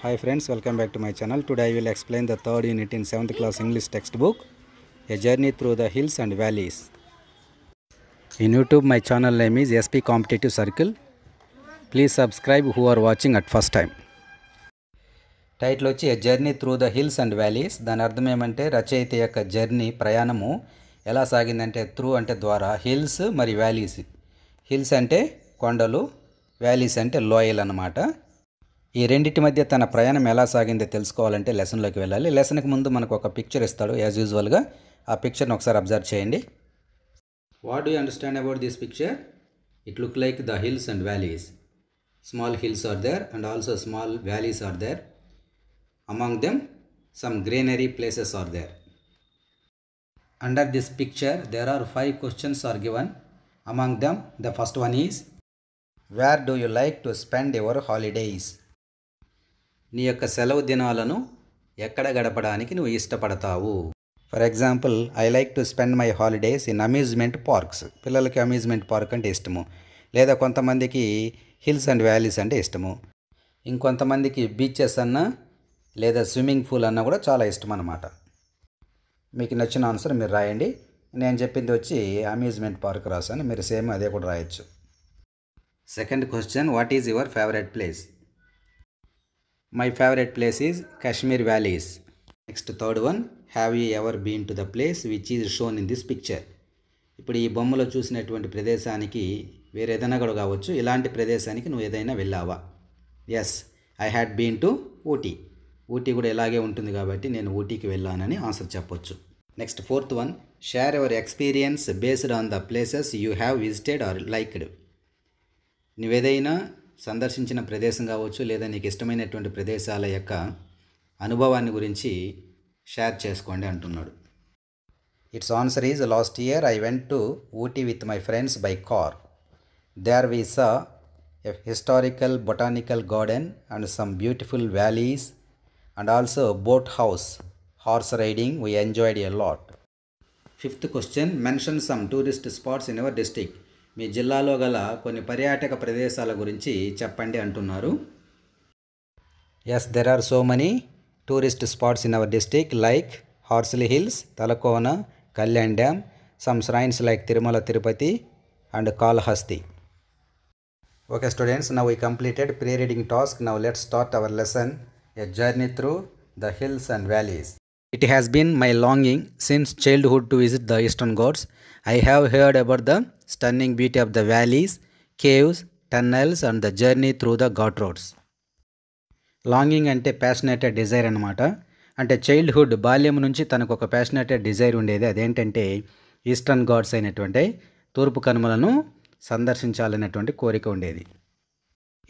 Hi friends, welcome back to my channel. Today I will explain the third unit in 7th class English textbook, A Journey Through the Hills and Valleys. In YouTube, my channel name is SP Competitive Circle. Please subscribe who are watching at first time. Title వచ్చి a journey through the hills and valleys దాని అర్థం ఏమంటే రచయిత యొక్క journey ప్రయాణము ఎలా సాగిందంటే through అంటే ద్వారా హిల్స్ మరి వ్యాలీస్ హిల్స్ అంటే కొండలు వ్యాలీస్ అంటే లోయలు అన్నమాట ఈ రెండింటి మధ్య తన ప్రయాణం ఎలా సాగిందో తెలుసుకోవాలంటే లెసన్లోకి వెళ్ళాలి లెసన్కి ముందు మనకు ఒక పిక్చర్ ఇస్తాడు యాజ్ యూజువల్గా ఆ పిక్చర్ని ఒకసారి అబ్జర్వ్ చేయండి what do understand about this picture it look like the hills and valleys small hills are there and also small valleys are there among them some greenery places are there under this picture there are five questions are given among them the first one is where do you like to spend your holidays నీ యొక్క సెలవు దినాలను ఎక్కడ గడపడానికి నువ్వు ఇష్టపడతావు for example I like to spend my holidays in amusement parks పిల్లలకి amusement park అంటే ఇష్టము లేదా కొంతమందికి హిల్స్ అండ్ వ్యాలీస్ అంటే ఇష్టము ఇంకొంతమందికి బీచెస్ అన్నా లేదా స్విమ్మింగ్ పూల్ అన్నా కూడా చాలా ఇష్టం అన్నమాట మీకు నచ్చిన ఆన్సర్ మీరు రాయండి నేను చెప్పింది వచ్చి అమ్యూజ్మెంట్ పార్క్ రాశాను మీరు సేమ్ అదే కూడా రాయొచ్చు second question what is your favourite place my favourite place is Kashmir valleys next third one have you ever been to the place which is shown in this picture ఇప్పుడు ఈ బొమ్మలో చూసినటువంటి ప్రదేశానికి వేరే ఏదైనా కూడా కావచ్చు ఇలాంటి ప్రదేశానికి నువ్వు ఏదైనా వెళ్ళావా yes I had been to Ooty Ooty కూడా ఇలాగే ఉంటుంది కాబట్టి నేను ఊటీకి వెళ్ళానని ఆన్సర్ చెప్పొచ్చు next fourth one share your experience based on the places you have visited or liked నువ్వు ఏదైనా సందర్శించిన ప్రదేశం కావచ్చు లేదా నీకు ఇష్టమైనటువంటి ప్రదేశాల యొక్క అనుభవాన్ని గురించి షేర్ చేసుకోండి అంటున్నాడు its answer is last year I went to Ooty with my friends by car there are saw a historical botanical garden and some beautiful valleys and also boat house horse riding we enjoyed a lot fifth question mention some tourist spots in your district మీ జిల్లాలో గల కొన్ని పర్యాటక ప్రదేశాల గురించి చెప్పండి అంటున్నారు yes there are so many tourist spots in our district like Horsley hills Talakona Kalyan dam some shrines like Tirumala Tirupati and Kalahasti okay students now we completed pre reading task now let start our lesson a journey through the hills and valleys it has been my longing since childhood to visit the eastern Ghats I have heard about the stunning beauty of the valleys caves tunnels and the journey through the ghat roads longing అంటే passionated desire అనమాట అంటే childhood బాల్యం నుంచి తనకు ఒక passionated Dzire ఉండేది అదేంటంటే eastern God's అయినటువంటి తూర్పు కనుమలను సందర్శించాలనేటువంటి కోరిక ఉండేది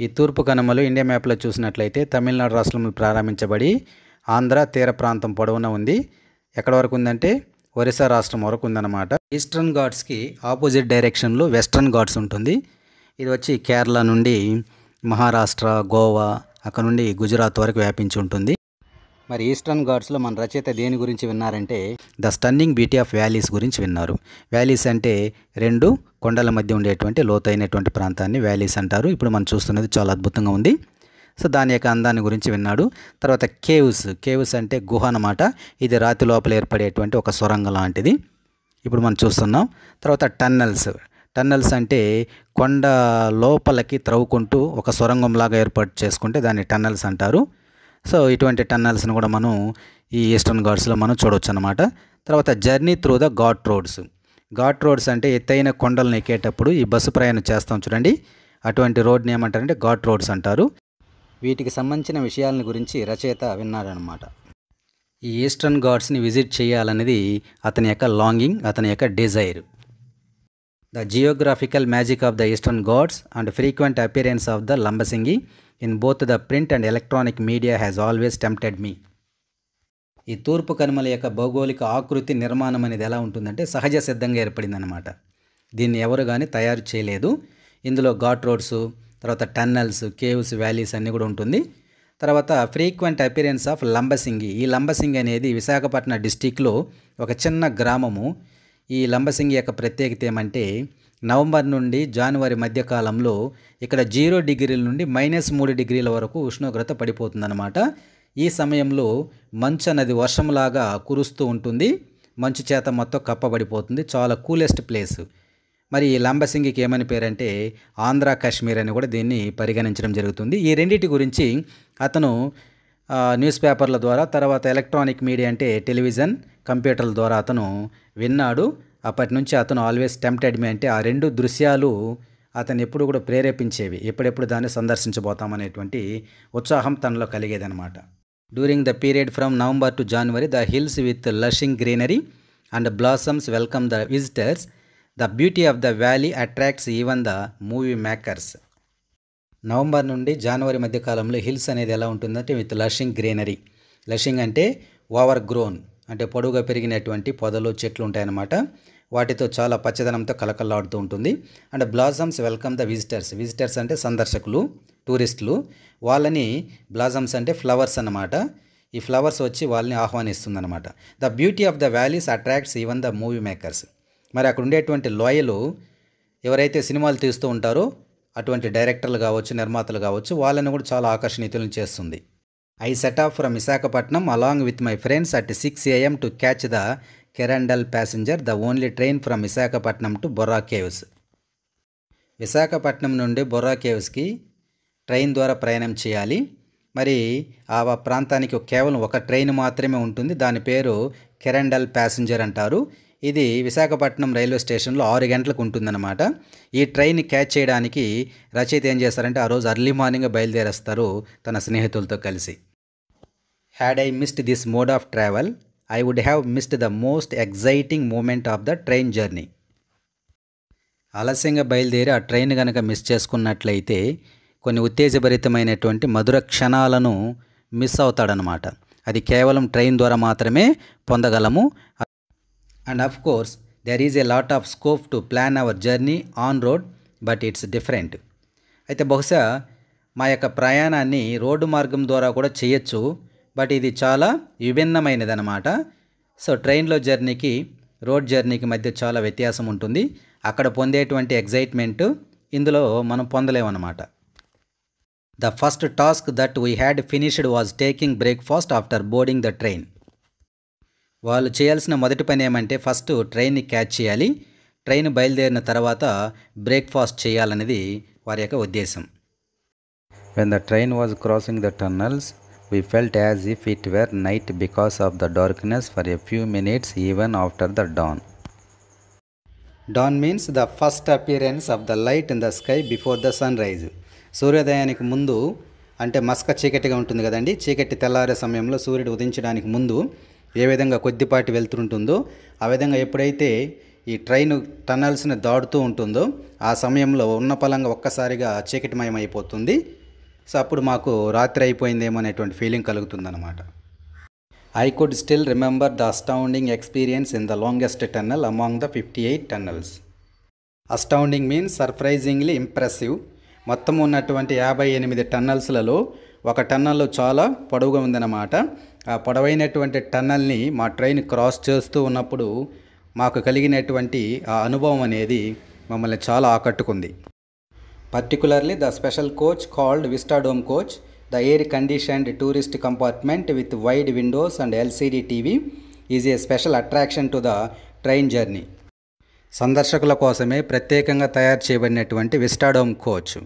ఈ తూర్పు కనుమలు ఇండియా మ్యాప్లో చూసినట్లయితే తమిళనాడు రాష్ట్రంలో ప్రారంభించబడి ఆంధ్ర తీర ప్రాంతం పొడవున ఉంది ఎక్కడ వరకు ఉందంటే ఒరిస్సా రాష్ట్రం వరకు ఉందన్నమాట ఈస్టర్న్ ఘాట్స్కి ఆపోజిట్ డైరెక్షన్లో వెస్ట్రన్ ఘాట్స్ ఉంటుంది ఇది వచ్చి కేరళ నుండి మహారాష్ట్ర గోవా అక్కడ నుండి గుజరాత్ వరకు వ్యాపించి ఉంటుంది మరి ఈస్టర్న్ ఘాట్స్లో మన రచయిత దేని గురించి విన్నారంటే the stunning beauty of valleys గురించి విన్నారు వ్యాలీస్ అంటే రెండు కొండల మధ్య ఉండేటువంటి లోతైనటువంటి ప్రాంతాన్ని వ్యాలీస్ అంటారు ఇప్పుడు మనం చూస్తున్నది చాలా అద్భుతంగా ఉంది సో దాని యొక్క అందాన్ని గురించి విన్నాడు తర్వాత కేవ్స్ కేవ్స్ అంటే గుహ అనమాట ఇది రాతి లోపల ఏర్పడేటువంటి ఒక సొరంగం లాంటిది ఇప్పుడు మనం చూస్తున్నాం తర్వాత టన్నల్స్ టన్నల్స్ అంటే కొండ లోపలికి త్రవ్వుకుంటూ ఒక సొరంగంలాగా ఏర్పాటు చేసుకుంటే దాన్ని టన్నల్స్ అంటారు సో ఇటువంటి టన్నల్స్ని కూడా మనం ఈ ఈస్టర్న్ ఘాట్స్లో మనం చూడవచ్చు అనమాట తర్వాత journey through the ghat roads ghat roads అంటే ఎత్తైన కొండలను ఎక్కేటప్పుడు ఈ బస్సు ప్రయాణం చేస్తాం చూడండి అటువంటి రోడ్ని ఏమంటారంటే ఘాట్ రోడ్స్ అంటారు వీటికి సంబంధించిన విషయాలను గురించి రచయిత విన్నాడనమాట ఈ ఈస్టర్న్ గాడ్స్ని విజిట్ చేయాలనేది అతని యొక్క లాంగింగ్ అతని యొక్క desire the geographical magic of the eastern Ghats and frequent appearance of the Lambasingi in both the print and electronic media has always tempted me ఈ తూర్పు కనుమల యొక్క భౌగోళిక ఆకృతి నిర్మాణం అనేది ఎలా ఉంటుందంటే సహజ సిద్ధంగా ఏర్పడిందనమాట దీన్ని ఎవరు కానీ తయారు చేయలేదు ఇందులో ఘాట్ రోడ్సు తర్వాత టన్నల్స్ కేవ్స్ వ్యాలీస్ అన్నీ కూడా ఉంటుంది తర్వాత ఫ్రీక్వెంట్ అపిరెన్స్ ఆఫ్ లంబసింగి ఈ లంబసింగి అనేది విశాఖపట్నం డిస్టిక్లో ఒక చిన్న గ్రామము ఈ లంబసింగి యొక్క ప్రత్యేకత ఏమంటే నవంబర్ నుండి జనవరి మధ్య కాలంలో ఇక్కడ జీరో డిగ్రీల నుండి మైనస్ మూడు డిగ్రీల వరకు ఉష్ణోగ్రత పడిపోతుందన్నమాట ఈ సమయంలో మంచు అనేది వర్షంలాగా కురుస్తూ ఉంటుంది మంచు చేత మొత్తం కప్పబడిపోతుంది చాలా కూలెస్ట్ ప్లేస్ మరి లంబసింగికి ఏమని పేరంటే ఆంధ్ర కాశ్మీర్ అని కూడా దీన్ని పరిగణించడం జరుగుతుంది ఈ రెండింటి గురించి అతను న్యూస్ పేపర్ల ద్వారా తర్వాత ఎలక్ట్రానిక్ మీడియా అంటే టెలివిజన్ కంప్యూటర్ల ద్వారా అతను విన్నాడు అప్పటి నుంచి అతను ఆల్వేస్ టెంప్టెడ్ మీ అంటే ఆ రెండు దృశ్యాలు అతను ఎప్పుడు కూడా ప్రేరేపించేవి ఎప్పుడెప్పుడు దాన్ని సందర్శించబోతామనేటువంటి ఉత్సాహం తనలో కలిగేదనమాట during the period from November to January the hills with lushing greenery and blossoms welcome the visitors the beauty of the valley attracts even the movie makers November నుండి జనవరి మధ్యకాలంలో హిల్స్ అనేది ఎలా ఉంటుందంటే విత్ లషింగ్ గ్రీనరీ లషింగ్ అంటే over grown అంటే పొడవుగా పెరిగినటువంటి పొదలు చెట్లు ఉంటాయన్నమాట వాటితో చాలా పచ్చదనంతో కలకల్లాడుతూ ఉంటుంది and blossoms welcome the visitors visitors అంటే సందర్శకులు టూరిస్టులు వాళ్ళని బ్లాజమ్స్ అంటే ఫ్లవర్స్ అన్నమాట ఈ ఫ్లవర్స్ వచ్చి వాళ్ళని ఆహ్వానిస్తుందన్నమాట the beauty of the valleys attracts even the movie makers మరి అక్కడ ఉండేటువంటి లోయలు ఎవరైతే సినిమాలు తీస్తూ ఉంటారో అటువంటి డైరెక్టర్లు కావచ్చు నిర్మాతలు కావచ్చు వాళ్ళని కూడా చాలా ఆకర్షణీతులను చేస్తుంది I set off from Visakhapatnam along with my friends at six AM to catch the Kirandul passenger the only train from Visakhapatnam to Borra caves Visakhapatnam నుండి బొర్రా కేవ్స్కి ట్రైన్ ద్వారా ప్రయాణం చేయాలి మరి ఆ ప్రాంతానికి కేవలం ఒక ట్రైన్ మాత్రమే ఉంటుంది దాని పేరు కెరండల్ ప్యాసింజర్ అంటారు ఇది విశాఖపట్నం రైల్వే స్టేషన్లో ఆరు గంటలకు ఉంటుందన్నమాట ఈ ట్రైన్ క్యాచ్ చేయడానికి రచయిత ఏం చేస్తారంటే ఆ రోజు అర్లీ మార్నింగ్ బయలుదేరేస్తారు తన స్నేహితులతో కలిసి had I missed this mode of travel I would have missed the most exciting moment of the train journey ఆలస్యంగా బయలుదేరి ఆ ట్రైన్ కనుక మిస్ చేసుకున్నట్లయితే కొన్ని ఉత్తేజభరితమైనటువంటి మధుర క్షణాలను మిస్ అవుతాడనమాట అది కేవలం ట్రైన్ ద్వారా మాత్రమే పొందగలము and of course there is a lot of scope to plan our journey on road but it's different అయితే బహుశా మా యొక్క ప్రయాణాన్ని రోడ్డు మార్గం ద్వారా కూడా చేయొచ్చు బట్ ఇది చాలా విభిన్నమైనది అనమాట సో ట్రైన్లో జర్నీకి రోడ్ జర్నీకి మధ్య చాలా వ్యత్యాసం ఉంటుంది అక్కడ పొందేటువంటి ఎగ్జైట్మెంట్ ఇందులో మనం పొందలేమన్నమాట the first task that we had finished was taking breakfast after boarding the train వాళ్ళు చేయాల్సిన మొదటి పని ఏమంటే ఫస్ట్ ట్రైన్ని క్యాచ్ చేయాలి ట్రైన్ బయలుదేరిన తర్వాత బ్రేక్ఫాస్ట్ చేయాలనేది వారి యొక్క ఉద్దేశం when the train was crossing the tunnels we felt as if it were night because of the darkness for a few minutes even after the dawn dawn means the first appearance of the light in the sky before the sun rise సూర్యోదయానికి ముందు అంటే మస్క చీకటిగా ఉంటుంది కదండి చీకటి తెల్లారే సమయంలో సూర్యుడు ఉదించడానికి ముందు ఏ విధంగా కొద్దిపాటి వెళ్తుంటుందో ఆ విధంగా ఎప్పుడైతే ఈ ట్రైన్ టనల్స్ని దాడుతూ ఉంటుందో ఆ సమయంలో ఉన్న పలంగా ఒక్కసారిగా చీకటిమయం అయిపోతుంది సో అప్పుడు మాకు రాత్రి అయిపోయిందేమో అనేటువంటి ఫీలింగ్ కలుగుతుందన్నమాట I could still remember the astounding experience in the longest tunnel among the fifty eight tunnels astounding means surprisingly impressive మొత్తం ఉన్నటువంటి యాభై ఎనిమిది టన్నల్స్లలో ఒక టన్నల్లో చాలా పొడవుగా ఉందన్నమాట ఆ పొడవైనటువంటి టన్నల్ని మా ట్రైన్ క్రాస్ చేస్తూ ఉన్నప్పుడు మాకు కలిగినటువంటి ఆ అనుభవం అనేది మమ్మల్ని చాలా ఆకట్టుకుంది particularly the special coach called Vistadome coach the air conditioned tourist compartment with wide windows and LCD TV is a special attraction to the train journey సందర్శకుల కోసమే ప్రత్యేకంగా తయారు చేయబడినటువంటి విస్టాడోమ్ కోచ్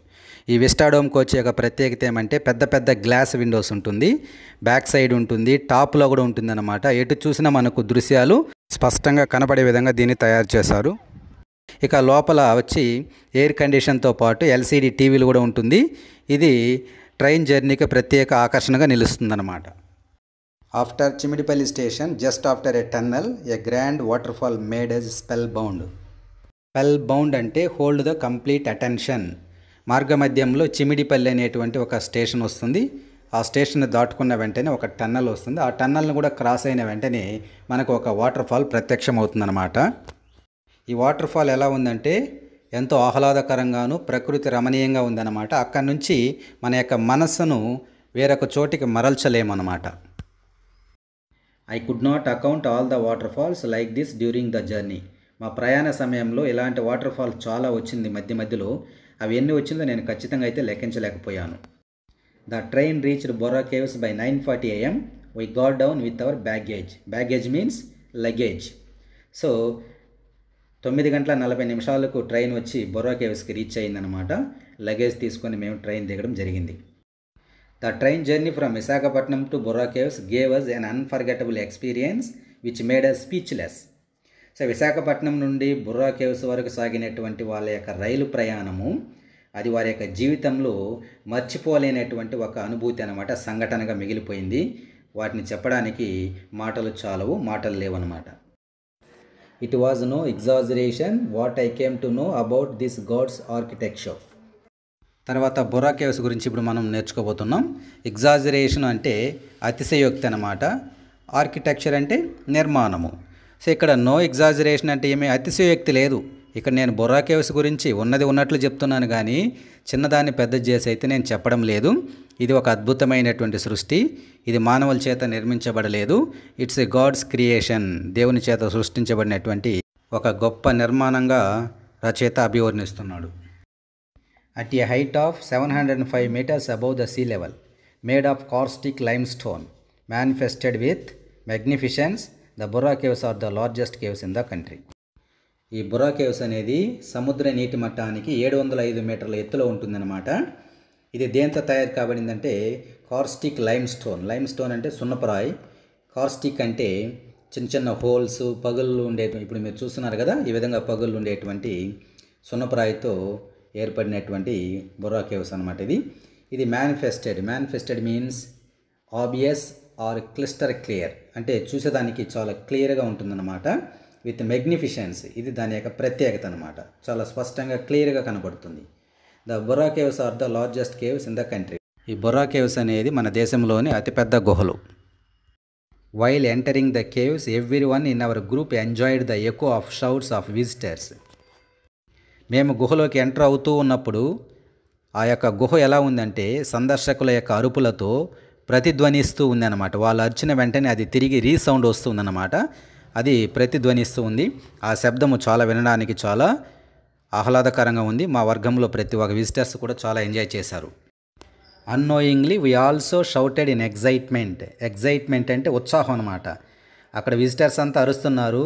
ఈ విస్టాడోమ్ కోచ్ యొక్క ప్రత్యేకత ఏమంటే పెద్ద పెద్ద గ్లాస్ విండోస్ ఉంటుంది బ్యాక్ సైడ్ ఉంటుంది టాప్లో కూడా ఉంటుంది అనమాట ఎటు చూసినా మనకు దృశ్యాలు స్పష్టంగా కనబడే విధంగా దీన్ని తయారు చేశారు ఇక లోపల వచ్చి ఎయిర్ కండిషన్తో పాటు ఎల్సీడీ టీవీలు కూడా ఉంటుంది ఇది ట్రైన్ జర్నీకి ప్రత్యేక ఆకర్షణగా నిలుస్తుందన్నమాట after Chimidipalli station just after a tunnel a grand waterfall made us spellbound spellbound అంటే హోల్డ్ ద కంప్లీట్ అటెన్షన్ మార్గమధ్యంలో చిమిడిపల్లి అనేటువంటి ఒక స్టేషన్ వస్తుంది ఆ స్టేషన్ దాటుకున్న వెంటనే ఒక టన్నల్ వస్తుంది ఆ టన్నల్ని కూడా క్రాస్ అయిన వెంటనే మనకు ఒక వాటర్ ఫాల్ ప్రత్యక్షం అవుతుందన్నమాట ఈ వాటర్ ఫాల్ ఎలా ఉందంటే ఎంతో ఆహ్లాదకరంగాను ప్రకృతి రమణీయంగా ఉందన్నమాట అక్కడి నుంచి మన యొక్క మనస్సును వేరొక చోటికి మరల్చలేమన్నమాట I could not account all the waterfalls like this during the journey మా ప్రయాణ సమయంలో ఇలాంటి వాటర్ ఫాల్స్ చాలా వచ్చింది మధ్య మధ్యలో అవి ఎన్ని వచ్చిందో నేను ఖచ్చితంగా అయితే లెక్కించలేకపోయాను the train reached Borra caves by nine forty AM we got down with our baggage baggage means luggage so తొమ్మిది గంటల నలభై నిమిషాలకు ట్రైన్ వచ్చి బొరా కేవ్స్కి రీచ్ అయిందనమాట లగేజ్ తీసుకొని మేము ట్రైన్ దిగడం జరిగింది the train journey from Visakhapatnam to Borra caves gave us an unforgettable experience which made a speechless so Visakhapatnam నుండి బుర్రా కేవ్స్ వరకు సాగినటువంటి వాళ్ళ యొక్క రైలు ప్రయాణము అది వారి యొక్క జీవితంలో మర్చిపోలేనటువంటి ఒక అనుభూతి అనమాట సంఘటనగా మిగిలిపోయింది వాటిని చెప్పడానికి మాటలు చాలవు మాటలు లేవన్నమాట it was no exaggeration what I came to know about this God's architecture తర్వాత బుర్రా కేవ్స్ గురించి ఇప్పుడు మనం నేర్చుకోబోతున్నాం ఎగ్జాజరేషన్ అంటే అతిశయోక్తి అనమాట ఆర్కిటెక్చర్ అంటే నిర్మాణము సో ఇక్కడ నో ఎగ్జాజరేషన్ అంటే ఏమీ అతిశయోక్తి లేదు ఇక్కడ నేను బొర్రా కేవ్స్ గురించి ఉన్నది ఉన్నట్లు చెప్తున్నాను కానీ చిన్నదాన్ని పెద్ద చేసి అయితే నేను చెప్పడం లేదు ఇది ఒక అద్భుతమైనటువంటి సృష్టి ఇది మానవుల చేత నిర్మించబడలేదు ఇట్స్ ఎ గాడ్స్ క్రియేషన్ దేవుని చేత సృష్టించబడినటువంటి ఒక గొప్ప నిర్మాణంగా రచయిత అభివర్ణిస్తున్నాడు at a height of seven hundred five meters above the sea level made of karstic limestone manifested with magnificence the Borra caves are the largest caves in the country ఈ Borra caves అనేది సముద్ర నీటి మట్టానికి ఏడు వందల ఐదు మీటర్ల ఎత్తులో ఉంటుందన్నమాట ఇది దేంతో తయారు కాబడిందంటే karstic limestone limestone అంటే సున్నపరాయి కార్స్టిక్ అంటే చిన్న చిన్న హోల్స్ పగుళ్ళు ఉండే ఇప్పుడు మీరు చూస్తున్నారు కదా ఈ విధంగా పగుళ్ళు ఉండేటువంటి సున్నపరాయితో ఏర్పడినటువంటి బుర్రా కేవ్స్ అనమాట ఇది ఇది manifested manifested means obvious or crystal clear అంటే చూసేదానికి చాలా క్లియర్గా ఉంటుందన్నమాట విత్ మెగ్నిఫిషెన్స్ ఇది దాని యొక్క ప్రత్యేకత అనమాట చాలా స్పష్టంగా క్లియర్గా కనబడుతుంది the Borra caves are the largest caves in the country ఈ బొరా కేవ్స్ అనేది మన దేశంలోని అతిపెద్ద గుహలు while entering the caves everyone in our group enjoyed the echo of shouts of visitors మేము గుహలోకి ఎంటర్ అవుతూ ఉన్నప్పుడు ఆ యొక్క గుహ ఎలా ఉందంటే సందర్శకుల యొక్క అరుపులతో ప్రతిధ్వనిస్తూ ఉందన్నమాట వాళ్ళు అరిచిన వెంటనే అది తిరిగి రీసౌండ్ వస్తుందన్నమాట అది ప్రతిధ్వనిస్తూ ఉంది ఆ శబ్దము చాలా వినడానికి చాలా ఆహ్లాదకరంగా ఉంది మా వర్గంలో ప్రతి ఒక్క విజిటర్స్ కూడా చాలా ఎంజాయ్ చేశారు annoyingly we also shouted in excitement excitement అంటే ఉత్సాహం అనమాట అక్కడ విజిటర్స్ అంతా అరుస్తున్నారు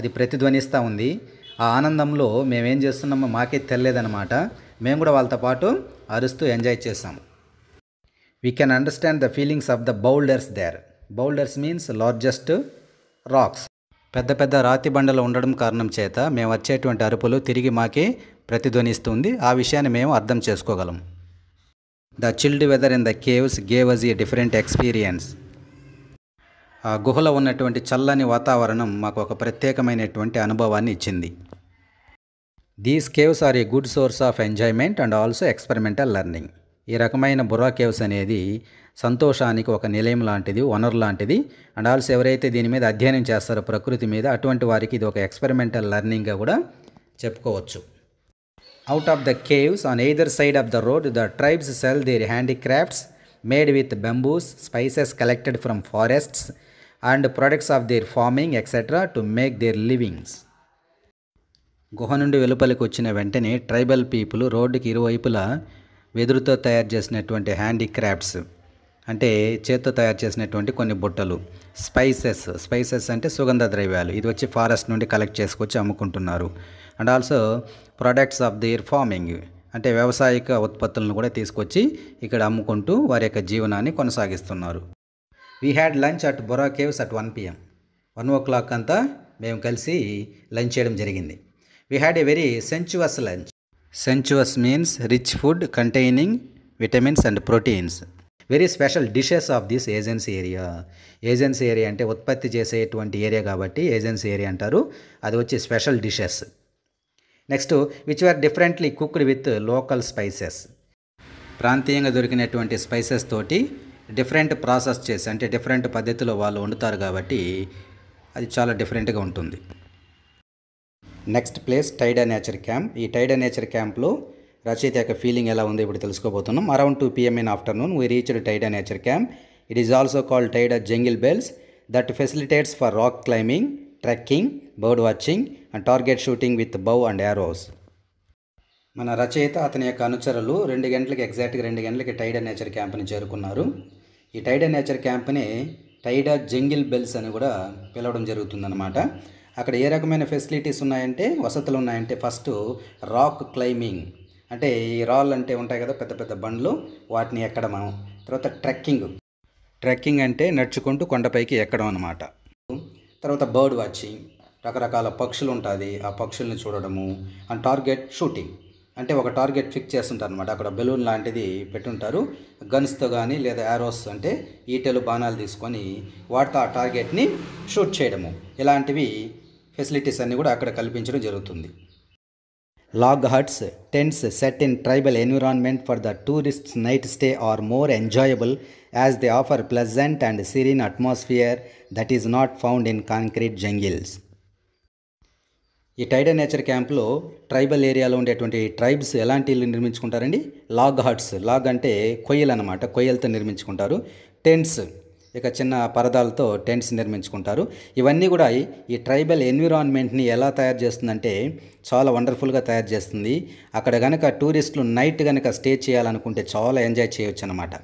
అది ప్రతిధ్వనిస్తూ ఉంది ఆ ఆనందంలో మేమేం చేస్తున్నామో మాకే తెలియదనమాట మేము కూడా వాళ్ళతో పాటు అరుస్తూ ఎంజాయ్ చేసాము we can understand the feelings of the boulders there boulders means largest rocks పెద్ద పెద్ద రాతి బండలు ఉండడం కారణం చేత మేము వచ్చేటువంటి అరుపులు తిరిగి మాకే ప్రతిధ్వనిస్తుంది ఆ విషయాన్ని మేము అర్థం చేసుకోగలం the chilled weather in the caves gave us a different experience ఆ గుహలో ఉన్నటువంటి చల్లని వాతావరణం మాకు ఒక ప్రత్యేకమైనటువంటి అనుభవాన్ని ఇచ్చింది these caves are a good source of enjoyment and also experimental learning ఈ రకమైన బుర్రా కేవ్స్ అనేది సంతోషానికి ఒక నిలయం లాంటిది వనరు లాంటిది అండ్ ఆల్సో ఎవరైతే దీని మీద అధ్యయనం చేస్తారో ప్రకృతి మీద అటువంటి వారికి ఇది ఒక ఎక్స్పెరిమెంటల్ లెర్నింగ్గా కూడా చెప్పుకోవచ్చు out of the caves on either side of the road the tribes sell their handicrafts made with bamboos spices collected from forests and products of their farming etcetera to make their livings గుహ నుండి వెలుపలికి వచ్చిన వెంటనే tribal people రోడ్డుకి ఇరువైపులా వెదురుతో తయారు చేసినటువంటి హ్యాండీక్రాఫ్ట్స్ అంటే చేత్తో తయారు చేసినటువంటి కొన్ని బుట్టలు స్పైసెస్ స్పైసెస్ అంటే సుగంధ ద్రవ్యాలు ఇది వచ్చి ఫారెస్ట్ నుండి కలెక్ట్ చేసుకొచ్చి అమ్ముకుంటున్నారు and also products of their farming అంటే వ్యవసాయక ఉత్పత్తులను కూడా తీసుకొచ్చి ఇక్కడ అమ్ముకుంటూ వారి యొక్క జీవనాన్ని కొనసాగిస్తున్నారు we had lunch at Borra caves at one PM one o'clock అంతా మేము కలిసి లంచ్ చేయడం జరిగింది we had a very sumptuous lunch sumptuous means rich food containing vitamins and proteins very special dishes of this agency area agency area అంటే ఉత్పత్తి చేసేటువంటి area కాబట్టి agency area అంటారు అది వచ్చి special dishes next which are differently cooked with local spices ప్రాంతీయంగా దొరికినటువంటి spices తోటి డిఫరెంట్ ప్రాసెస్ చేసి అంటే డిఫరెంట్ పద్ధతిలో వాళ్ళు వండుతారు కాబట్టి అది చాలా డిఫరెంట్గా ఉంటుంది next place Tyda nature camp ఈ టైడా నేచర్ క్యాంప్లో రచయిత యొక్క ఫీలింగ్ ఎలా ఉందో ఇప్పుడు తెలుసుకోబోతున్నాం around two PM in afternoon we reached Tyda nature camp it is also called Tyda jungle bells that facilitates for rock climbing trekking bird watching and target shooting with bow and arrows మన రచయిత అతని యొక్క అనుచరులు రెండు గంటలకి ఎగ్జాక్ట్గా రెండు గంటలకి టైడా నేచర్ క్యాంప్ని చేరుకున్నారు ఈ టైడా నేచర్ క్యాంప్ని టైడా జంగిల్ బెల్స్ అని కూడా పిలవడం జరుగుతుందన్నమాట అక్కడ ఏ రకమైన ఫెసిలిటీస్ ఉన్నాయంటే వసతులు ఉన్నాయంటే ఫస్ట్ రాక్ క్లైంబింగ్ అంటే ఈ రాళ్ళు అంటే ఉంటాయి కదా పెద్ద పెద్ద బండ్లు వాటిని ఎక్కడము మనం తర్వాత ట్రెక్కింగ్ ట్రెక్కింగ్ అంటే నడుచుకుంటూ కొండపైకి ఎక్కడం అనమాట తర్వాత బర్డ్ వాచింగ్ రకరకాల పక్షులు ఉంటుంది ఆ పక్షుల్ని చూడడము అండ్ టార్గెట్ షూటింగ్ అంటే ఒక టార్గెట్ ఫిక్స్ చేస్తుంటారు అనమాట అక్కడ బెలూన్ లాంటిది పెట్టుంటారు గన్స్తో కానీ లేదా యారోస్ అంటే ఈటెలు బాణాలు తీసుకొని వాటితో ఆ టార్గెట్ని షూట్ చేయడము ఇలాంటివి ఫెసిలిటీస్ అన్నీ కూడా అక్కడ కల్పించడం జరుగుతుంది log huts tents set in tribal environment for the tourists night stay are more enjoyable as they offer pleasant and serene atmosphere that is not found in concrete jungles ఈ Tyda nature క్యాంప్లో tribal ఏరియాలో ఉండేటువంటి tribes ఎలాంటి ఇల్లు నిర్మించుకుంటారండి log huts log అంటే కొయ్యలు అనమాట కొయ్యలతో నిర్మించుకుంటారు tents ఇక చిన్న పరదాలతో టెంట్స్ నిర్మించుకుంటారు ఇవన్నీ కూడా ఈ ట్రైబల్ ఎన్విరాన్మెంట్ని ఎలా తయారు చేస్తుందంటే చాలా వండర్ఫుల్గా తయారు చేస్తుంది అక్కడ కనుక టూరిస్టులు నైట్ కనుక స్టే చేయాలనుకుంటే చాలా ఎంజాయ్ చేయవచ్చు అనమాట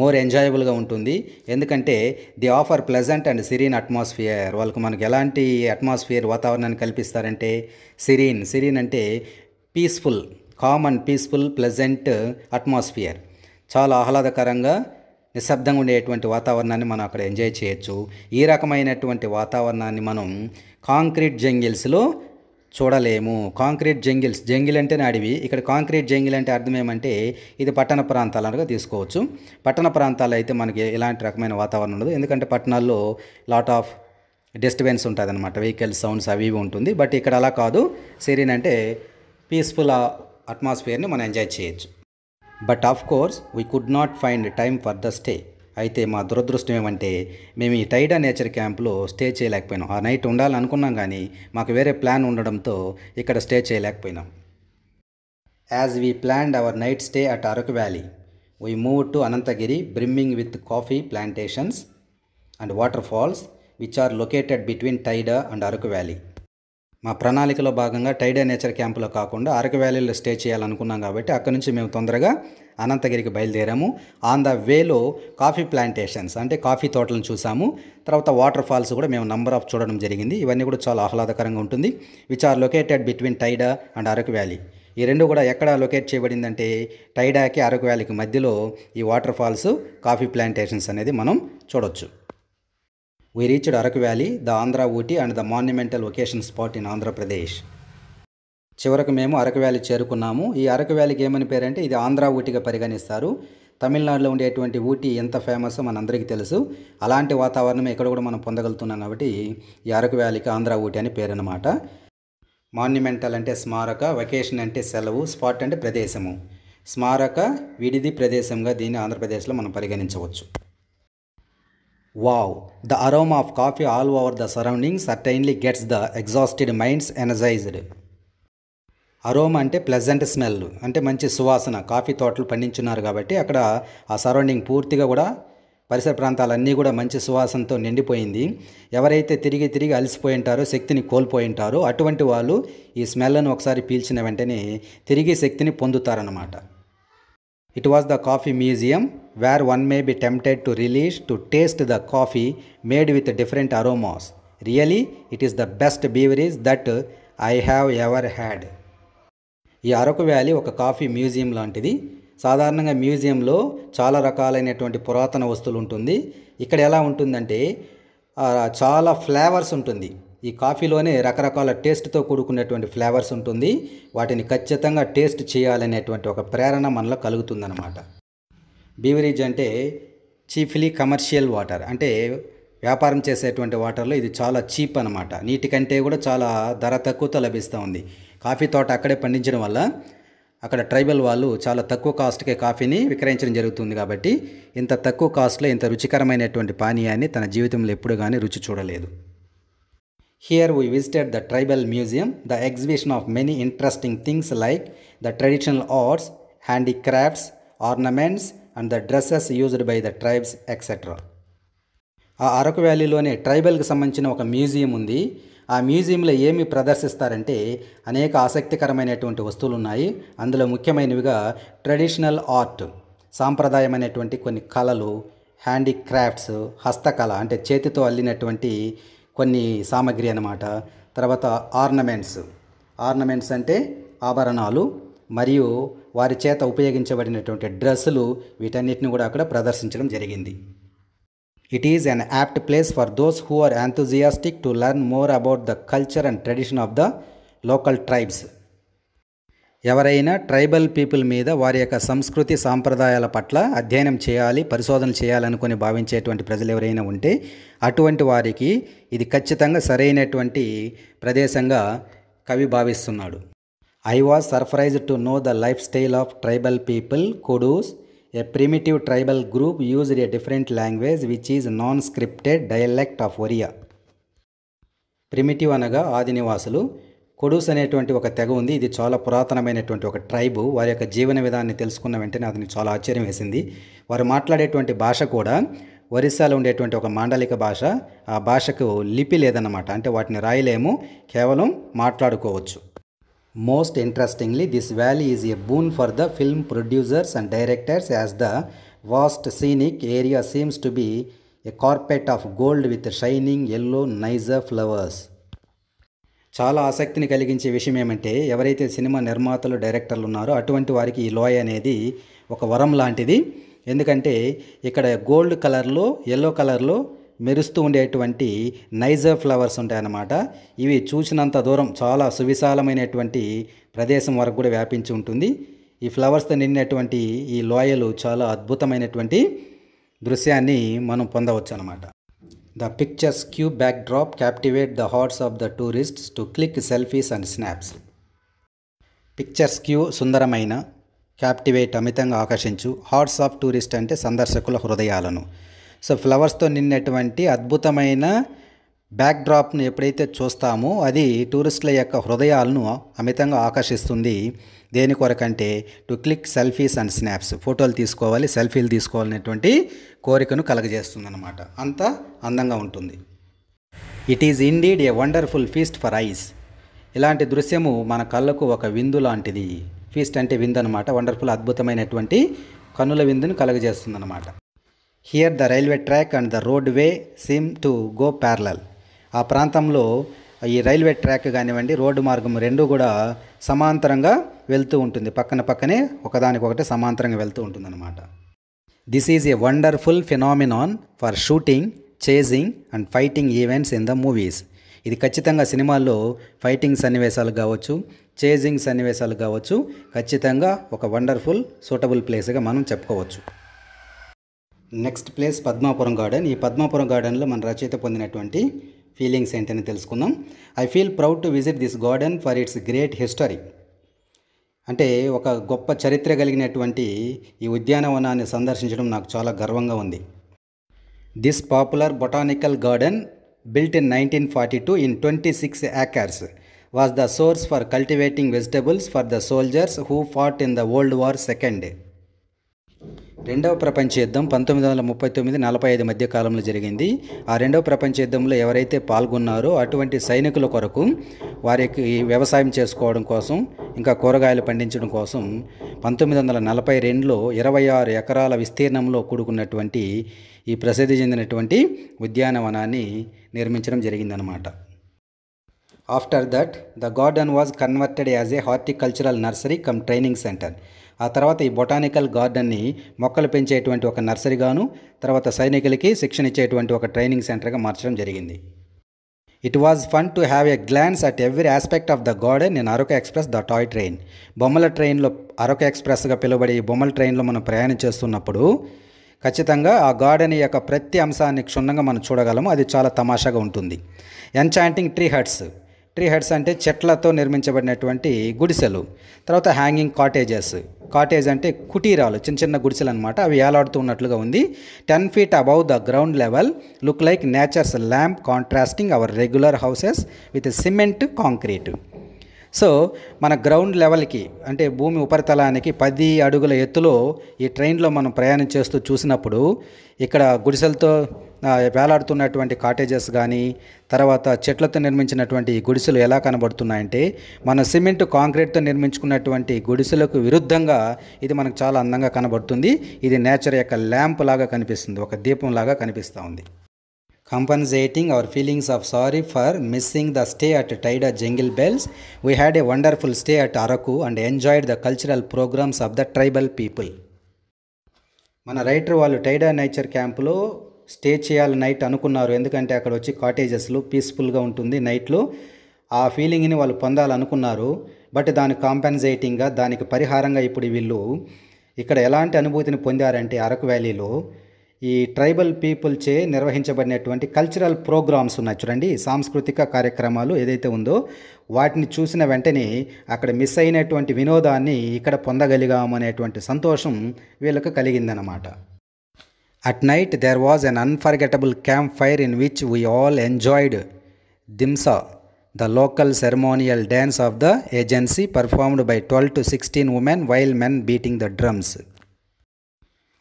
మోర్ ఎంజాయబుల్గా ఉంటుంది ఎందుకంటే they offer pleasant and serene atmosphere వాళ్ళకు మనకు ఎలాంటి అట్మాస్ఫియర్ వాతావరణాన్ని కల్పిస్తారంటే సిరీన్ సిరీన్ అంటే peaceful common peaceful pleasant atmosphere చాలా ఆహ్లాదకరంగా నిశ్శబ్దంగా ఉండేటువంటి వాతావరణాన్ని మనం అక్కడ ఎంజాయ్ చేయొచ్చు ఈ రకమైనటువంటి వాతావరణాన్ని మనం కాంక్రీట్ జంగిల్స్లో చూడలేము కాంక్రీట్ జంగిల్స్ జంగిల్ అంటేనే అడవి ఇక్కడ కాంక్రీట్ జంగిల్ అంటే అర్థం ఏమంటే ఇది పట్టణ అనగా తీసుకోవచ్చు పట్టణ ప్రాంతాల్లో అయితే మనకి ఎలాంటి రకమైన వాతావరణం ఉండదు ఎందుకంటే పట్టణాల్లో లాట్ ఆఫ్ డిస్టర్బెన్స్ ఉంటుంది అనమాట వెహికల్స్ సౌండ్స్ అవి ఇవి ఉంటుంది బట్ ఇక్కడ అలా కాదు సిరీన్ అంటే పీస్ఫుల్ అట్మాస్ఫియర్ని మనం ఎంజాయ్ చేయొచ్చు but of course we could not find time for the stay అయితే మా దురదృష్టం ఏమంటే మేము ఈ టైడా నేచర్ క్యాంప్లో స్టే చేయలేకపోయినాం ఆ నైట్ ఉండాలనుకున్నాం కానీ మాకు వేరే ప్లాన్ ఉండడంతో ఇక్కడ స్టే చేయలేకపోయినాం as we planned our night stay at Araku valley we move to Ananthagiri brimming with coffee plantations and waterfalls which are located between Tyda and Araku valley మా ప్రణాళికలో భాగంగా టైడే నేచర్ క్యాంపులో కాకుండా అరకు వ్యాలీలో స్టే చేయాలనుకున్నాం కాబట్టి అక్కడి నుంచి మేము తొందరగా అనంతగిరికి బయలుదేరాము ఆన్ ద వేలో కాఫీ ప్లాంటేషన్స్ అంటే కాఫీ తోటలను చూసాము తర్వాత వాటర్ ఫాల్స్ కూడా మేము నంబర్ ఆఫ్ చూడడం జరిగింది ఇవన్నీ కూడా చాలా ఆహ్లాదకరంగా ఉంటుంది which are located between Tyda and Araku valley ఈ రెండు కూడా ఎక్కడ లొకేట్ చేయబడిందంటే టైడాకి అరకు వ్యాలీకి మధ్యలో ఈ వాటర్ ఫాల్స్ కాఫీ ప్లాంటేషన్స్ అనేది మనం చూడొచ్చు we reached Araku valley the Andhra Ooty and the monumental vacation spot in Andhra Pradesh చివరకు మేము అరకు వ్యాలీ చేరుకున్నాము ఈ అరకు వ్యాలీకి ఏమని పేరంటే ఇది ఆంధ్ర ఊటీగా పరిగణిస్తారు తమిళనాడులో ఉండేటువంటి ఊటీ ఎంత ఫేమస్ మనందరికీ తెలుసు అలాంటి వాతావరణం ఇక్కడ కూడా మనం పొందగలుగుతున్నాం కాబట్టి ఈ అరకు వ్యాలీకి ఆంధ్ర ఊటీ అని అనమాట మాన్యుమెంటల్ అంటే స్మారక వెకేషన్ అంటే సెలవు స్పాట్ అంటే ప్రదేశము స్మారక విడిది ప్రదేశంగా దీన్ని ఆంధ్రప్రదేశ్లో మనం పరిగణించవచ్చు wow the aroma of coffee all over the surrounding certainly gets the exhausted minds energized aroma అంటే ప్లెజెంట్ స్మెల్ అంటే మంచి సువాసన కాఫీ తోటలు పండించున్నారు కాబట్టి అక్కడ ఆ సరౌండింగ్ పూర్తిగా కూడా పరిసర ప్రాంతాలన్నీ కూడా మంచి సువాసనతో నిండిపోయింది ఎవరైతే తిరిగి తిరిగి అలసిపోయి ఉంటారో శక్తిని కోల్పోయి ఉంటారో అటువంటి వాళ్ళు ఈ స్మెల్ను ఒకసారి పీల్చిన వెంటనే తిరిగి శక్తిని పొందుతారన్నమాట it was the coffee museum where one may be tempted to relish to taste the coffee made with different aromas really it is the best beverages that I have ever had ఈ Araku valley ఒక coffee museum లాంటిది సాధారణంగా మ్యూజియంలో చాలా రకాలైనటువంటి పురాతన వస్తువులు ఉంటుంది ఇక్కడ ఎలా ఉంటుందంటే చాలా ఫ్లేవర్స్ ఉంటుంది ఈ కాఫీలోనే రకరకాల టేస్ట్తో కూడుకున్నటువంటి ఫ్లేవర్స్ ఉంటుంది వాటిని ఖచ్చితంగా టేస్ట్ చేయాలనేటువంటి ఒక ప్రేరణ మనలో కలుగుతుందన్నమాట బీవరేజ్ అంటే చీఫ్లీ కమర్షియల్ వాటర్ అంటే వ్యాపారం చేసేటువంటి వాటర్లో ఇది చాలా చీప్ అనమాట నీటి కంటే కూడా చాలా ధర తక్కువతో లభిస్తూ ఉంది కాఫీ తోట అక్కడే పండించడం వల్ల అక్కడ ట్రైబల్ వాళ్ళు చాలా తక్కువ కాస్ట్కే కాఫీని విక్రయించడం జరుగుతుంది కాబట్టి ఇంత తక్కువ కాస్ట్లో ఇంత రుచికరమైనటువంటి పానీయాన్ని తన జీవితంలో ఎప్పుడు కానీ రుచి చూడలేదు here we visited the tribal museum the exhibition of many interesting things like the traditional arts handicrafts ornaments and the dresses used by the tribes etcetera ఆ అరకు వ్యాలీలోనే ట్రైబల్కి సంబంధించిన ఒక మ్యూజియం ఉంది ఆ మ్యూజియంలో ఏమి ప్రదర్శిస్తారంటే అనేక ఆసక్తికరమైనటువంటి వస్తువులు ఉన్నాయి అందులో ముఖ్యమైనవిగా ట్రెడిషనల్ ఆర్ట్ సాంప్రదాయమైనటువంటి కొన్ని కళలు హ్యాండిక్రాఫ్ట్స్ హస్తకళ అంటే చేతితో అల్లినటువంటి కొన్ని సామాగ్రి అన్నమాట తర్వాత ఆర్నమెంట్స్ ఆర్నమెంట్స్ అంటే ఆభరణాలు మరియు వారి చేత ఉపయోగించబడినటువంటి డ్రెస్సులు వీటన్నిటిని కూడా అక్కడ ప్రదర్శించడం జరిగింది it is an apt place for those who are enthusiastic to learn more about the culture and tradition of the local tribes ఎవరైనా ట్రైబల్ పీపుల్ మీద వారి యొక్క సంస్కృతి సాంప్రదాయాల పట్ల అధ్యయనం చేయాలి పరిశోధన చేయాలనుకుని భావించేటువంటి ప్రజలు ఎవరైనా ఉంటే అటువంటి వారికి ఇది ఖచ్చితంగా సరైనటువంటి ప్రదేశంగా కవి భావిస్తున్నాడు I was surprise to know the lifestyle of tribal people Kodus a primitive tribal group used a different language which is non scripted dialect of Oriya primitive అనగా ఆదినివాసులు కొడూస్ అనేటువంటి ఒక తెగ ఉంది ఇది చాలా పురాతనమైనటువంటి ఒక ట్రైబు వారి యొక్క జీవన విధానాన్ని తెలుసుకున్న వెంటనే అతనికి చాలా ఆశ్చర్యం వేసింది వారు మాట్లాడేటువంటి భాష కూడా ఒరిస్సాలో ఉండేటువంటి ఒక మాండలిక భాష ఆ భాషకు లిపి లేదన్నమాట అంటే వాటిని రాయలేము కేవలం మాట్లాడుకోవచ్చు most interestingly this valley is a boon for the film producers and directors as the vast scenic area seems to be a carpet of gold with shining yellow niger flowers చాలా ఆసక్తిని కలిగించే విషయం ఏమంటే ఎవరైతే సినిమా నిర్మాతలు డైరెక్టర్లు ఉన్నారో అటువంటి వారికి ఈ లోయ అనేది ఒక వరం లాంటిది ఎందుకంటే ఇక్కడ గోల్డ్ కలర్లో ఎల్లో కలర్లో మెరుస్తూ ఉండేటువంటి నైజర్ ఫ్లవర్స్ ఉంటాయన్నమాట ఇవి చూసినంత దూరం చాలా సువిశాలమైనటువంటి ప్రదేశం వరకు కూడా వ్యాపించి ఉంటుంది ఈ ఫ్లవర్స్తో నిండినటువంటి ఈ లోయలు చాలా అద్భుతమైనటువంటి దృశ్యాన్ని మనం పొందవచ్చు అనమాట the picturesque backdrop captivate the hearts of the tourists to click selfies and snaps picturesque సుందరమైన క్యాప్టివేట్ అమితంగా ఆకర్షించు హార్ట్స్ ఆఫ్ టూరిస్ట్ అంటే సందర్శకుల హృదయాలను సో ఫ్లవర్స్తో నిన్నటువంటి అద్భుతమైన బ్యాక్ డ్రాప్ను ఎప్పుడైతే చూస్తామో అది టూరిస్టుల యొక్క హృదయాలను అమితంగా ఆకర్షిస్తుంది దేని కొరకంటే to click selfies and snaps ఫోటోలు తీసుకోవాలి సెల్ఫీలు తీసుకోవాలనేటువంటి కోరికను కలగజేస్తుంది అనమాట అంత అందంగా ఉంటుంది it is indeed a wonderful feast for eyes ఇలాంటి దృశ్యము మన కళ్ళకు ఒక విందు లాంటిది ఫీస్ట్ అంటే విందు అనమాట వండర్ఫుల్ అద్భుతమైనటువంటి కన్నుల విందును కలగజేస్తుంది అనమాట here the railway track and the roadway seem to go parallel ఆ ప్రాంతంలో ఈ రైల్వే ట్రాక్ కానివ్వండి రోడ్డు మార్గం రెండు కూడా సమాంతరంగా వెళ్తూ ఉంటుంది పక్కన పక్కనే ఒకదానికొకటి సమాంతరంగా వెళ్తూ ఉంటుందన్నమాట this is a wonderful phenomenon for shooting chasing and fighting events in the movies ఇది ఖచ్చితంగా సినిమాల్లో ఫైటింగ్ సన్నివేశాలు కావచ్చు చేజింగ్ సన్నివేశాలు కావచ్చు ఖచ్చితంగా ఒక వండర్ఫుల్ సూటబుల్ ప్లేస్గా మనం చెప్పుకోవచ్చు నెక్స్ట్ ప్లేస్ పద్మాపురం గార్డెన్ ఈ పద్మాపురం గార్డెన్లో మన రచయిత పొందినటువంటి ఫీలింగ్స్ ఏంటని తెలుసుకుందాం I feel proud to visit this garden for its great history అంటే ఒక గొప్ప చరిత్ర కలిగినటువంటి ఈ ఉద్యానవనాన్ని సందర్శించడం నాకు చాలా గర్వంగా ఉంది this popular botanical garden built in nineteen forty two in twenty six acres was the source for cultivating vegetables for the soldiers who fought in the world war second రెండవ ప్రపంచ యుద్ధం పంతొమ్మిది వందల ముప్పై తొమ్మిది నలభై ఐదు మధ్య కాలంలో జరిగింది ఆ రెండవ ప్రపంచ యుద్ధంలో ఎవరైతే పాల్గొన్నారో అటువంటి సైనికుల కొరకు వారికి వ్యవసాయం చేసుకోవడం కోసం ఇంకా కూరగాయలు పండించడం కోసం పంతొమ్మిది వందల నలభై రెండులో ఇరవై ఆరు ఎకరాల విస్తీర్ణంలో కూడుకున్నటువంటి ఈ ప్రసిద్ధి చెందినటువంటి ఉద్యానవనాన్ని నిర్మించడం జరిగిందనమాట after that the garden was converted as a horticultural nursery cum training centre ఆ తర్వాత ఈ బొటానికల్ గార్డెన్ని మొక్కలు పెంచేటువంటి ఒక నర్సరీగాను తర్వాత సైనికులకి శిక్షణ ఇచ్చేటువంటి ఒక ట్రైనింగ్ సెంటర్గా మార్చడం జరిగింది it was fun to have a glance at every aspect of the garden in Araku express the toy train బొమ్మల ట్రైన్లో అరకు ఎక్స్ప్రెస్గా పిలువబడే ఈ బొమ్మల ట్రైన్లో మనం ప్రయాణం చేస్తున్నప్పుడు ఖచ్చితంగా ఆ గార్డెన్ యొక్క ప్రతి అంశాన్ని క్షుణ్ణంగా మనం చూడగలము అది చాలా తమాషాగా ఉంటుంది enchanting tree huts tree heads అంటే చెట్లతో నిర్మించబడినటువంటి గుడిసెలు తర్వాత హ్యాంగింగ్ కాటేజెస్ కాటేజ్ అంటే కుటీరాలు చిన్న చిన్న గుడిసెలు అనమాట అవి ఏలాడుతూ ఉన్నట్లుగా ఉంది ten feet above the ground level look like nature's lamp contrasting our regular houses with cement concrete so మన గ్రౌండ్ లెవెల్కి అంటే భూమి ఉపరితలానికి పది అడుగుల ఎత్తులో ఈ ట్రైన్లో మనం ప్రయాణం చేస్తూ చూసినప్పుడు ఇక్కడ గుడిసెలతో వేలాడుతున్నటువంటి కాటేజెస్ కానీ తర్వాత చెట్లతో నిర్మించినటువంటి గుడిసెలు ఎలా కనబడుతున్నాయంటే మన సిమెంట్ కాంక్రీట్తో నిర్మించుకున్నటువంటి గుడిసెలకు విరుద్ధంగా ఇది మనకు చాలా అందంగా కనబడుతుంది ఇది నేచర్ యొక్క ల్యాంప్ లాగా కనిపిస్తుంది ఒక దీపం లాగా కనిపిస్తూ ఉంది compensating feelings of sorry for missing the stay at at Taida jungle bells we had a wonderful stay at Araku and enjoyed the cultural programmes of the tribal people మన రైటర్ వాళ్ళు టైడా నేచర్ క్యాంపులో స్టే చేయాలి night అనుకున్నారు ఎందుకంటే అక్కడ వచ్చి కాటేజెస్లు పీస్ఫుల్గా ఉంటుంది నైట్లో ఆ ఫీలింగ్ని వాళ్ళు పొందాలనుకున్నారు బట్ దాని కాంపెన్సేటింగ్గా దానికి పరిహారంగా ఇప్పుడు వీళ్ళు ఇక్కడ ఎలాంటి అనుభూతిని పొందారంటే అరకు వ్యాలీలో ఈ ట్రైబల్ పీపుల్చే నిర్వహించబడినటువంటి కల్చరల్ ప్రోగ్రామ్స్ ఉన్నాయి చూడండి సాంస్కృతిక కార్యక్రమాలు ఏదైతే ఉందో వాటిని చూసిన వెంటనే అక్కడ మిస్ అయినటువంటి వినోదాన్ని ఇక్కడ పొందగలిగామనేటువంటి సంతోషం వీళ్ళకు కలిగిందనమాట At night, there was an unforgettable campfire in which we all enjoyed Dimsa, the local ceremonial dance of the agency performed by 12 to 16 women while men beating the drums.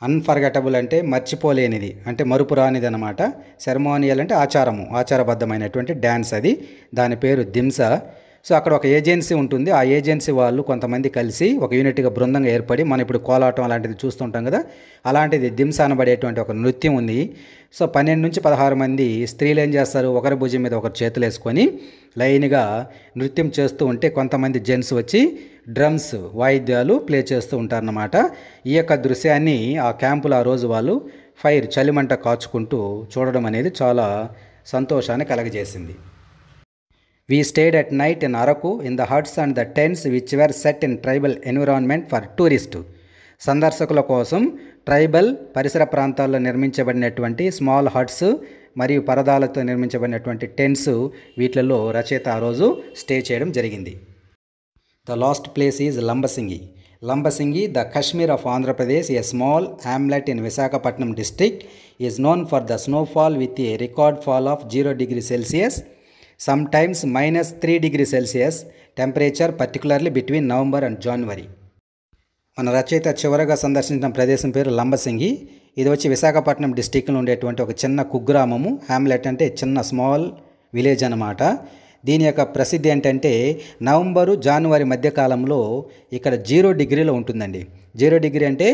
Unforgettable అంటే మర్చిపోలేనిది అంటే మరుపురానిది అనమాట సెరమోనియల్ అంటే ఆచారము ఆచారబద్ధమైనటువంటి dance అది దాని పేరు దింస so అక్కడ ఒక ఏజెన్సీ ఉంటుంది ఆ ఏజెన్సీ వాళ్ళు కొంతమంది కలిసి ఒక యూనిట్గా బృందంగా ఏర్పడి మనం ఇప్పుడు కోలాటం అలాంటిది చూస్తుంటాం కదా అలాంటిది దింసాన పడేటువంటి ఒక నృత్యం ఉంది సో పన్నెండు నుంచి పదహారు మంది స్త్రీలు ఏం చేస్తారు ఒకరి భుజం మీద ఒకరు చేతులు వేసుకొని లైన్గా నృత్యం చేస్తూ ఉంటే కొంతమంది జెంట్స్ వచ్చి డ్రమ్స్ వాయిద్యాలు ప్లే చేస్తూ ఉంటారన్నమాట ఈ యొక్క దృశ్యాన్ని ఆ క్యాంపులో ఆ రోజు వాళ్ళు ఫైర్ చలిమంట కాచుకుంటూ చూడడం అనేది చాలా సంతోషాన్ని కలగజేసింది we stayed at night in Araku in the huts and the tents which were set in tribal environment for tourist సందర్శకుల కోసం ట్రైబల్ పరిసర ప్రాంతాల్లో నిర్మించబడినటువంటి స్మాల్ హట్స్ మరియు పరదాలతో నిర్మించబడినటువంటి టెంట్స్ వీటిలలో రచయిత ఆ రోజు స్టే చేయడం జరిగింది the last place is Lambasingi Lambasingi the Kashmir of Andhra Pradesh a small hamlet in Visakhapatnam district is known for the snowfall with a record fall of zero degree celsius sometimes minus 3 degree Celsius temperature particularly between November and January. మన రచయిత చివరగా సందర్శించిన ప్రదేశం పేరు లంబసింగి ఇది వచ్చి విశాఖపట్నం డిస్టిక్లో ఉండేటువంటి ఒక చిన్న కుగ్రామము హ్యామ్లెట్ అంటే చిన్న స్మాల్ విలేజ్ అనమాట దీని యొక్క ప్రసిద్ధి ఏంటంటే నవంబరు జనవరి మధ్యకాలంలో ఇక్కడ జీరో డిగ్రీలో ఉంటుందండి జీరో డిగ్రీ అంటే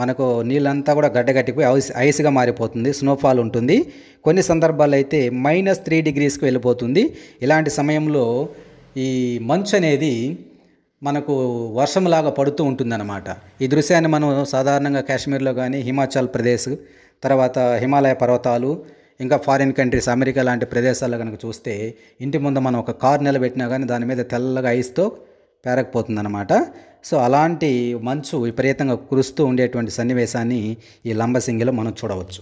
మనకు నీళ్ళంతా కూడా గడ్డగట్టిపోయి ఐస్ ఐస్గా మారిపోతుంది స్నోఫాల్ ఉంటుంది కొన్ని సందర్భాల్లో అయితే మైనస్ త్రీ డిగ్రీస్కి వెళ్ళిపోతుంది ఇలాంటి సమయంలో ఈ మంచు అనేది మనకు వర్షంలాగా పడుతూ ఉంటుందన్నమాట ఈ దృశ్యాన్ని మనం సాధారణంగా కాశ్మీర్లో కానీ హిమాచల్ ప్రదేశ్ తర్వాత హిమాలయ పర్వతాలు ఇంకా ఫారిన్ కంట్రీస్ అమెరికా లాంటి ప్రదేశాల్లో కనుక చూస్తే ఇంటి ముందు మనం ఒక కార్ నిలబెట్టినా కానీ దాని మీద తెల్లగా ఐస్తో పేరకపోతుందనమాట సో అలాంటి మంచు విపరీతంగా కురుస్తూ ఉండేటువంటి సన్నివేశాన్ని ఈ లంబసింగిలో మనం చూడవచ్చు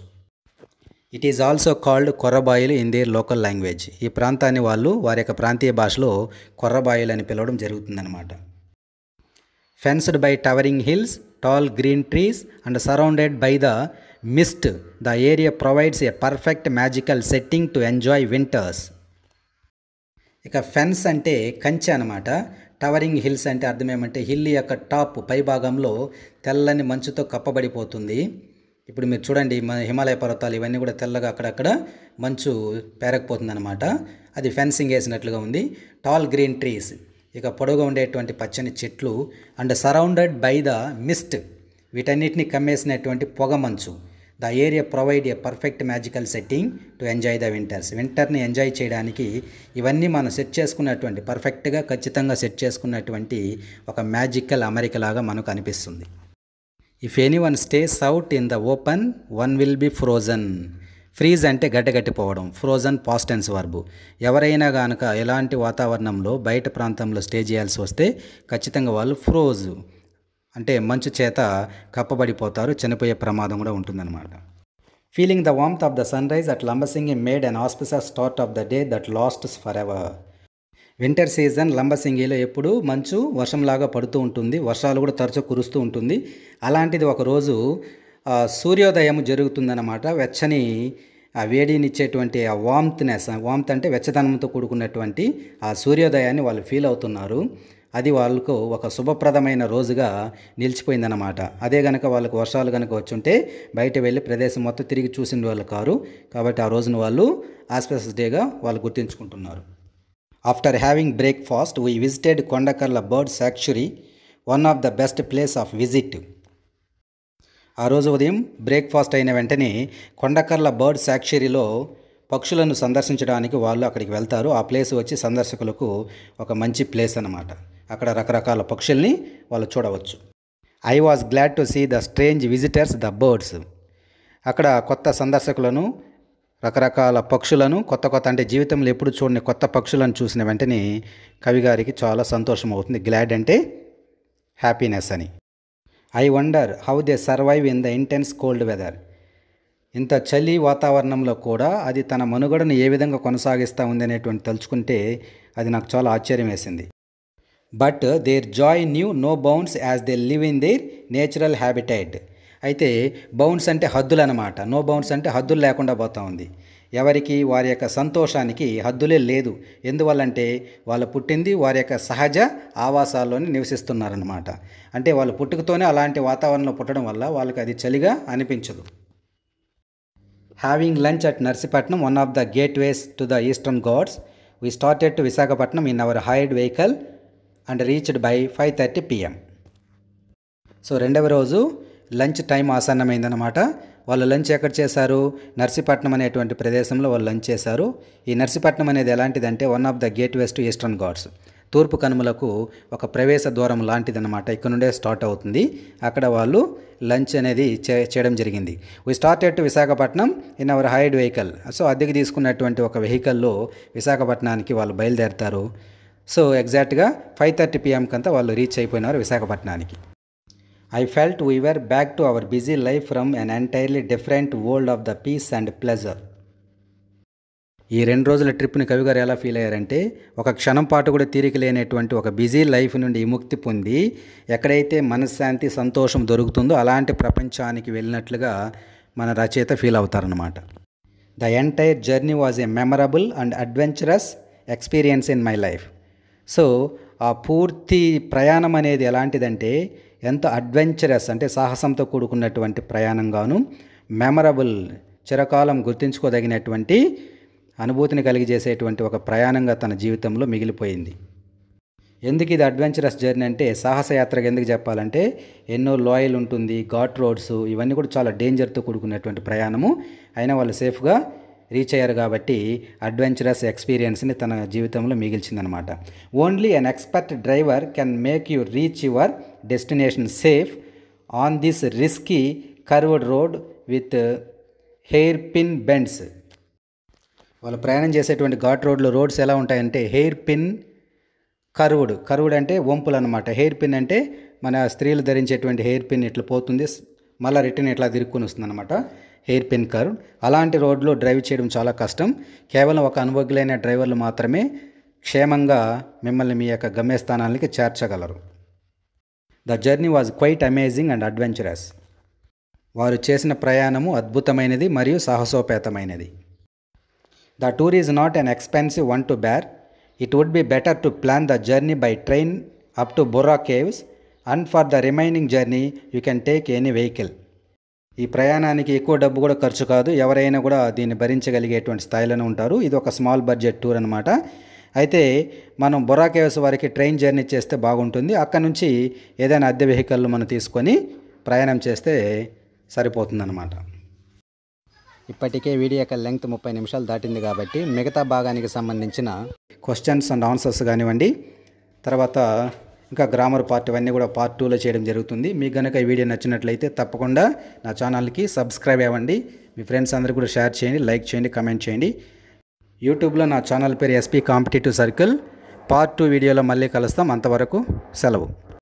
it is also called Korrabayalu in their local language ఈ ప్రాంతాన్ని వాళ్ళు వారి యొక్క ప్రాంతీయ భాషలో కొర్రబాయిలు అని పిలవడం జరుగుతుందన్నమాట fenced by towering hills tall green trees and surrounded by the mist the area provides a perfect magical setting to enjoy winters ఇక ఫెన్స్ అంటే కంచె అనమాట టవరింగ్ హిల్స్ అంటే అర్థం ఏమంటే హిల్ యొక్క టాప్ పై భాగంలో తెల్లని మంచుతో కప్పబడిపోతుంది ఇప్పుడు మీరు చూడండి మన హిమాలయ పర్వతాలు ఇవన్నీ కూడా తెల్లగా అక్కడక్కడ మంచు పేరకపోతుందన్నమాట అది ఫెన్సింగ్ వేసినట్లుగా ఉంది టాల్ గ్రీన్ ట్రీస్ ఇక పొడవుగా ఉండేటువంటి పచ్చని చెట్లు and surrounded by the mist వీటన్నిటిని కమ్మేసినటువంటి పొగ మంచు the area provide a perfect magical setting to enjoy the winters వింటర్ని ఎంజాయ్ చేయడానికి ఇవన్నీ మనం సెట్ చేసుకున్నటువంటి పర్ఫెక్ట్గా ఖచ్చితంగా సెట్ చేసుకున్నటువంటి ఒక మ్యాజికల్ అమెరికలాగా మనకు అనిపిస్తుంది if any one stays out in the open one will be frozen freeze అంటే గడ్డగట్టిపోవడం ఫ్రోజన్ పాస్టెన్స్ వర్బు ఎవరైనా కనుక ఎలాంటి వాతావరణంలో బయట ప్రాంతంలో స్టే చేయాల్సి వస్తే ఖచ్చితంగా వాళ్ళు ఫ్రోజు అంటే మంచు చేత కప్పబడిపోతారు చనిపోయే ప్రమాదం కూడా ఉంటుందన్నమాట feeling the warmth of the sun rise at Lambasingi made and auspicious start of the day that last for ever winter season లంబసింగిలో ఎప్పుడు మంచు వర్షంలాగా పడుతూ ఉంటుంది వర్షాలు కూడా తరచూ కురుస్తూ ఉంటుంది అలాంటిది ఒకరోజు సూర్యోదయం జరుగుతుందన్నమాట వెచ్చని ఆ వేడినిచ్చేటువంటి ఆ వామ్త్నెస్ వామ్త్ అంటే వెచ్చదనంతో కూడుకున్నటువంటి ఆ సూర్యోదయాన్ని వాళ్ళు ఫీల్ అవుతున్నారు అది వాళ్ళకు ఒక శుభప్రదమైన రోజుగా నిలిచిపోయిందన్నమాట అదే కనుక వాళ్ళకు వర్షాలు కనుక వచ్చుంటే బయట వెళ్ళి ప్రదేశం మొత్తం తిరిగి చూసిన వాళ్ళు కారు కాబట్టి ఆ రోజున వాళ్ళు ఆస్పెసస్ డేగా వాళ్ళు గుర్తించుకుంటున్నారు after having breakfast we visited Kondakarla bird sanctuary one of the best place of visit ఆ రోజు ఉదయం బ్రేక్ఫాస్ట్ అయిన వెంటనే కొండకర్ల బర్డ్ శాక్చురీలో పక్షులను సందర్శించడానికి వాళ్ళు అక్కడికి వెళ్తారు ఆ ప్లేస్ వచ్చి సందర్శకులకు ఒక మంచి ప్లేస్ అన్నమాట అక్కడ రకరకాల పక్షుల్ని వాళ్ళు చూడవచ్చు I was glad to see the strange visitors the birds అక్కడ కొత్త సందర్శకులను రకరకాల పక్షులను కొత్త కొత్త అంటే జీవితంలో ఎప్పుడు చూడని కొత్త పక్షులను చూసిన వెంటనే కవిగారికి చాలా సంతోషం అవుతుంది గ్లాడ్ అంటే హ్యాపీనెస్ అని I wonder how they survive in the intense cold weather ఇంత చలి వాతావరణంలో కూడా అది తన మనుగడను ఏ విధంగా కొనసాగిస్తూ ఉంది అనేటువంటి తలుచుకుంటే అది నాకు చాలా ఆశ్చర్యం వేసింది but their joy knew no bounds as they live in their natural habitat అయితే బౌన్స్ అంటే హద్దులు అనమాట నో బౌన్స్ అంటే హద్దులు లేకుండా పోతూ ఉంది ఎవరికి వారి యొక్క సంతోషానికి హద్దులే లేదు ఎందువల్లంటే వాళ్ళు పుట్టింది వారి యొక్క సహజ ఆవాసాల్లోనే నివసిస్తున్నారనమాట అంటే వాళ్ళు పుట్టుకతోనే అలాంటి వాతావరణంలో పుట్టడం వల్ల వాళ్ళకి అది చలిగా అనిపించదు having lunch at Narsipatnam one of the gateways to the eastern ghats we started to Visakhapatnam in our hired vehicle and reached by five thirty PM so రెండవ రోజు లంచ్ టైం ఆసన్నమైందనమాట వాళ్ళు లంచ్ ఎక్కడ చేశారు నర్సీపట్నం అనేటువంటి ప్రదేశంలో వాళ్ళు లంచ్ చేశారు ఈ నర్సీపట్నం అనేది ఎలాంటిదంటే one of the gateways eastern ghats తూర్పు కనుమలకు ఒక ప్రవేశ ద్వారం లాంటిదన్నమాట ఇక్కడ నుండే స్టార్ట్ అవుతుంది అక్కడ వాళ్ళు లంచ్ అనేది చేయడం జరిగింది we started to Visakhapatnam in our hired vehicle so అద్దెకి తీసుకున్నటువంటి ఒక వెహికల్లో విశాఖపట్నానికి వాళ్ళు బయలుదేరతారు సో ఎగ్జాక్ట్గా ఫైవ్ థర్టీ పిఎంకి అంతా వాళ్ళు రీచ్ అయిపోయినారు విశాఖపట్నానికి I felt we're back to our busy life from an entirely different world of the peace and pleasure ఈ రెండు రోజుల ట్రిప్ని కవిగారు ఎలా ఫీల్ అయ్యారంటే ఒక క్షణం పాటు కూడా తీరిక లేనటువంటి ఒక బిజీ లైఫ్ నుండి ముక్తి పొంది ఎక్కడైతే మనశ్శాంతి సంతోషం దొరుకుతుందో అలాంటి ప్రపంచానికి వెళ్ళినట్లుగా మన రచయిత ఫీల్ అవుతారనమాట the entire journey was a memorable and adventurous experience in my life so ఆ పూర్తి ప్రయాణం అనేది ఎలాంటిదంటే ఎంత అడ్వెంచరస్ అంటే సాహసంతో కూడుకున్నటువంటి ప్రయాణంగాను మెమరబుల్ చిరకాలం గుర్తించుకోదగినటువంటి అనుభూతిని కలిగజేసేటువంటి ఒక ప్రయాణంగా తన జీవితంలో మిగిలిపోయింది ఎందుకు ఇది అడ్వెంచరస్ జర్నీ అంటే యాత్రకు ఎందుకు చెప్పాలంటే ఎన్నో లాయల్ ఉంటుంది ఘాట్ రోడ్స్ ఇవన్నీ కూడా చాలా డేంజర్తో కూడుకున్నటువంటి ప్రయాణము అయినా వాళ్ళు సేఫ్గా రీచ్ అయ్యారు కాబట్టి అడ్వెంచరస్ ఎక్స్పీరియన్స్ని తన జీవితంలో మిగిల్చిందనమాట only an expert driver can make you reach your destination safe on this risky curved road with hairpin bends వాళ్ళు ప్రయాణం చేసేటువంటి ఘాట్ రోడ్లు రోడ్స్ ఎలా ఉంటాయంటే హెయిర్ పిన్ కరువుడ్ కరువుడ్ అంటే వంపులు అనమాట హెయిర్ పిన్ అంటే మన స్త్రీలు ధరించేటువంటి హెయిర్ పిన్ ఇట్లా పోతుంది మళ్ళీ రిటర్న్ ఇట్లా తిరుక్కుని వస్తుంది అనమాట హెయిర్ పిన్ కర్వ్ అలాంటి రోడ్లో డ్రైవ్ చేయడం చాలా కష్టం కేవలం ఒక అనుభవజ్ఞులైన డ్రైవర్లు మాత్రమే క్షేమంగా మిమ్మల్ని మీ యొక్క గమ్యస్థానానికి చేర్చగలరు the journey was quite amazing and adventurous వారు చేసిన ప్రయాణము అద్భుతమైనది మరియు సాహసోపేతమైనది the tour is not an expensive one to bear it would be better to plan the journey by train up to Borra caves and for the remaining journey you can take any vehicle ఈ ప్రయాణానికి ఎక్కువ డబ్బు కూడా ఖర్చు కాదు ఎవరైనా కూడా దీన్ని భరించగలిగేటువంటి స్థాయిలోనే ఉంటారు ఇది ఒక స్మాల్ బడ్జెట్ టూర్ అనమాట అయితే మనం బొరా కేవ్స్ వారికి ట్రైన్ జర్నీ చేస్తే బాగుంటుంది అక్కడ నుంచి ఏదైనా అద్దె వెహికల్ మనం తీసుకొని ప్రయాణం చేస్తే సరిపోతుందన్నమాట ఇప్పటికే వీడియో యొక్క లెంగ్త్ ముప్పై నిమిషాలు దాటింది కాబట్టి మిగతా భాగానికి సంబంధించిన క్వశ్చన్స్ అండ్ ఆన్సర్స్ కానివ్వండి తర్వాత ఇంకా గ్రామర్ పార్ట్ అవన్నీ కూడా పార్ట్ టూలో చేయడం జరుగుతుంది మీకు కనుక ఈ వీడియో నచ్చినట్లయితే తప్పకుండా నా ఛానల్కి సబ్స్క్రైబ్ అవ్వండి మీ ఫ్రెండ్స్ అందరు కూడా షేర్ చేయండి లైక్ చేయండి కమెంట్ చేయండి యూట్యూబ్లో నా ఛానల్ పేరు SP competitive circle part two వీడియోలో మళ్ళీ కలుస్తాం అంతవరకు సెలవు